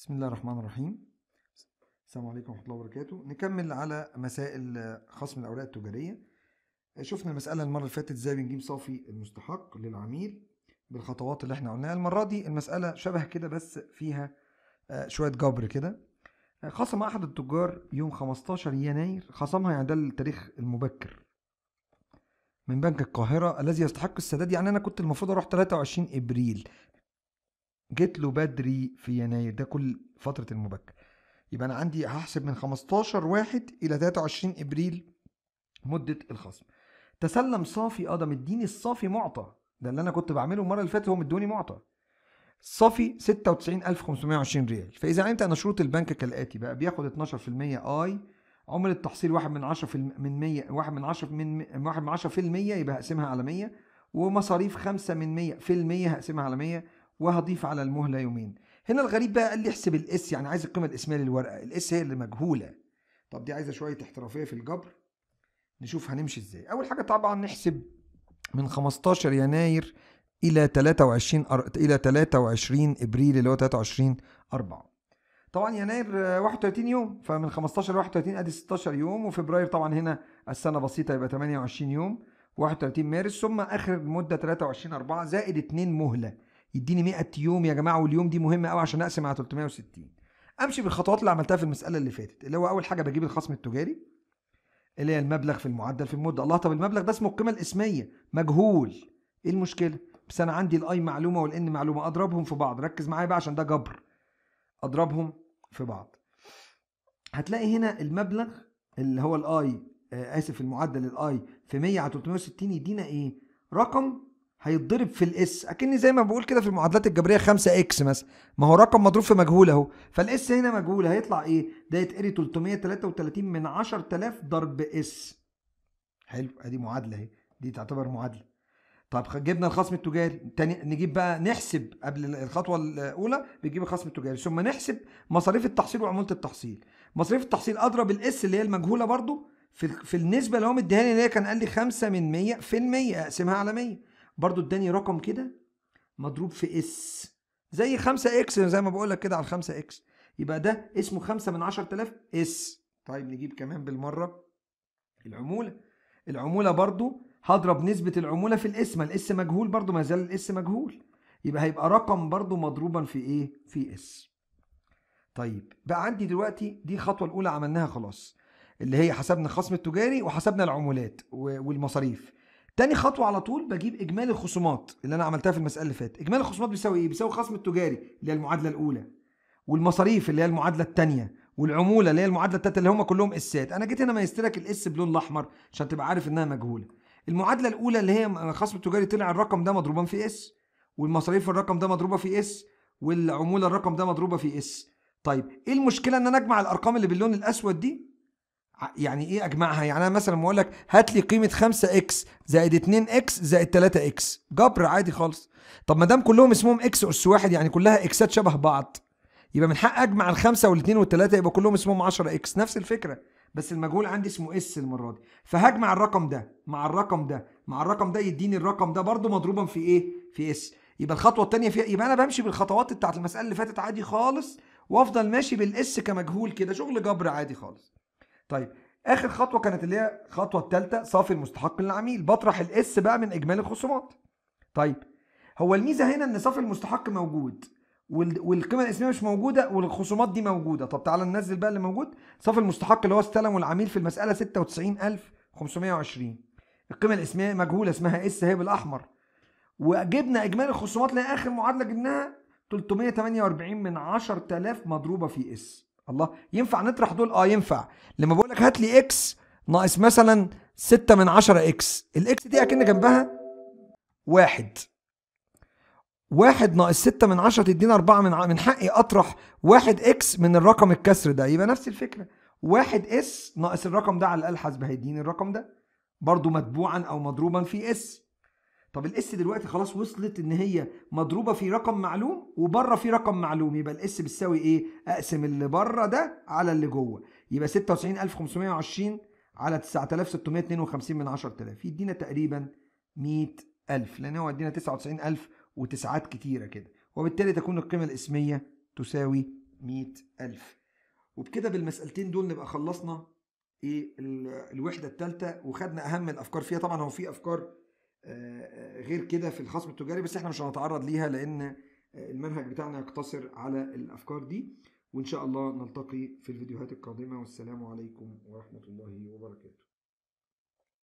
بسم الله الرحمن الرحيم السلام عليكم ورحمة الله وبركاته نكمل على مسائل خصم الأوراق التجارية شفنا المسألة المرة اللي فاتت ازاي بنجيب صافي المستحق للعميل بالخطوات اللي احنا قلناها المرة دي المسألة شبه كده بس فيها آه، شوية جبر كده خصم أحد التجار يوم 15 يناير خصمها يعني ده التاريخ المبكر من بنك القاهرة الذي يستحق السداد يعني أنا كنت المفروض أروح 23 إبريل جيت له بدري في يناير ده كل فتره المبكر يبقى انا عندي هحسب من 15 واحد الى 23 ابريل مده الخصم تسلم صافي اه ده مديني الصافي معطى ده اللي انا كنت بعمله المره اللي فاتت هو مدوني معطى صافي 96520 ريال فاذا علمت انا شروط البنك كالاتي بقى بياخد 12% اي عملة التحصيل 1 من 10 من 100 1 من 10 من 1 من 10% يبقى هقسمها على 100 ومصاريف 5 من 100% هقسمها على 100 وهضيف على المهله يومين هنا الغريب بقى قال لي احسب الاس يعني عايز القيمه الاسميه للورقه الاس هي اللي مجهوله طب دي عايزه شويه احترافيه في الجبر نشوف هنمشي ازاي اول حاجه طبعا نحسب من 15 يناير الى 23 أر... الى 23 ابريل اللي هو 23 4 طبعا يناير 31 يوم فمن 15 ل 31 ادي 16 يوم وفبراير طبعا هنا السنه بسيطه يبقى 28 يوم 31 مارس ثم اخر مده 23 4 زائد 2 مهله يديني 100 يوم يا جماعه واليوم دي مهمه قوي عشان اقسم على 360 امشي بالخطوات اللي عملتها في المساله اللي فاتت اللي هو اول حاجه بجيب الخصم التجاري اللي هي المبلغ في المعدل في المده الله طب المبلغ ده اسمه القيمه الاسميه مجهول ايه المشكله بس انا عندي الاي معلومه والان معلومه اضربهم في بعض ركز معايا بقى عشان ده جبر اضربهم في بعض هتلاقي هنا المبلغ اللي هو الاي آه، اسف المعدل الاي في 100 على 360 يدينا ايه رقم هيتضرب في الاس اكني زي ما بقول كده في المعادلات الجبريه 5 اكس مثلا ما هو رقم مضروب في مجهول اهو فالاس هنا مجهول هيطلع ايه ده يتقري 333 من 10000 ضرب اس حلو ادي معادله اهي دي تعتبر معادله طب جبنا الخصم التجاري تاني نجيب بقى نحسب قبل الخطوه الاولى بنجيب الخصم التجاري ثم نحسب مصاريف التحصيل وعموله التحصيل مصاريف التحصيل اضرب الاس اللي هي المجهوله برضو في في النسبه اللي هو مديها لي اللي هي كان قال لي 5 من 100 في 100 اقسمها على 100 برضو اداني رقم كده مضروب في اس زي 5 اكس زي ما بقول لك كده على 5 اكس يبقى ده اسمه 5 من 10000 اس طيب نجيب كمان بالمره العموله العموله برضو هضرب نسبه العموله في الاس ما الاس مجهول برضو ما زال الاس مجهول يبقى هيبقى رقم برضو مضروبا في ايه في اس طيب بقى عندي دلوقتي دي الخطوه الاولى عملناها خلاص اللي هي حسبنا الخصم التجاري وحسبنا العمولات والمصاريف تاني خطوه على طول بجيب اجمالي الخصومات اللي انا عملتها في المساله اللي فاتت اجمالي الخصومات بيساوي ايه بيساوي خصم التجاري اللي هي المعادله الاولى والمصاريف اللي هي المعادله الثانيه والعموله اللي هي المعادله الثالثه اللي هم كلهم اسات انا جيت هنا ما يسترك الاس بلون الاحمر عشان تبقى عارف انها مجهوله المعادله الاولى اللي هي الخصم التجاري طلع الرقم ده مضروبا في اس والمصاريف الرقم ده مضروبه في اس والعموله الرقم ده مضروبه في اس طيب ايه المشكله ان انا اجمع الارقام اللي باللون الاسود دي يعني ايه اجمعها يعني انا مثلا بقول لك هات لي قيمه 5 اكس زائد 2 اكس زائد 3 اكس جبر عادي خالص طب ما دام كلهم اسمهم اكس اس واحد يعني كلها اكسات شبه بعض يبقى من حق اجمع الخمسه والاثنين والثلاثه يبقى كلهم اسمهم 10 اكس نفس الفكره بس المجهول عندي اسمه اس المره دي فهجمع الرقم ده مع الرقم ده مع الرقم ده يديني الرقم ده برده مضروبا في ايه في اس يبقى الخطوه الثانيه فيها يبقى انا بمشي بالخطوات بتاعت المساله اللي فاتت عادي خالص وافضل ماشي بالاس كمجهول كده شغل جبر عادي خالص طيب اخر خطوه كانت اللي هي الخطوه الثالثه صافي المستحق للعميل بطرح الاس بقى من اجمالي الخصومات طيب هو الميزه هنا ان صافي المستحق موجود والقيمه الاسميه مش موجوده والخصومات دي موجوده طب تعالى ننزل بقى اللي موجود صافي المستحق اللي هو استلمه العميل في المساله 96520 القيمه الاسميه مجهوله اسمها اس هي بالاحمر وجبنا اجمالي الخصومات لاخر معادله جبناها 348 من 10000 مضروبه في اس الله ينفع نطرح دول اه ينفع لما بقول لك هات لي اكس ناقص مثلا 6 من 10 اكس الاكس دي اكن جنبها واحد واحد ناقص 6 من 10 تدينا 4 من من حقي اطرح واحد اكس من الرقم الكسر ده يبقى نفس الفكره واحد اس ناقص الرقم ده على الأقل حسب هيديني الرقم ده برضو متبوعا او مضروبا في اس طب الاس دلوقتي خلاص وصلت ان هي مضروبه في رقم معلوم وبره في رقم معلوم يبقى الاس بتساوي ايه اقسم اللي بره ده على اللي جوه يبقى 96520 على 9652 من 10000 يدينا تقريبا 100000 لان هو ادينا 99000 وتسعات كتيره كده وبالتالي تكون القيمه الاسميه تساوي 100000 وبكده بالمسالتين دول نبقى خلصنا ايه الوحده الثالثه وخدنا اهم الافكار فيها طبعا هو في افكار آه، آه، غير كده في الخصم التجاري بس احنا مش هنتعرض ليها لان آه، المنهج بتاعنا يقتصر على الافكار دي وان شاء الله نلتقي في الفيديوهات القادمه والسلام عليكم ورحمه الله وبركاته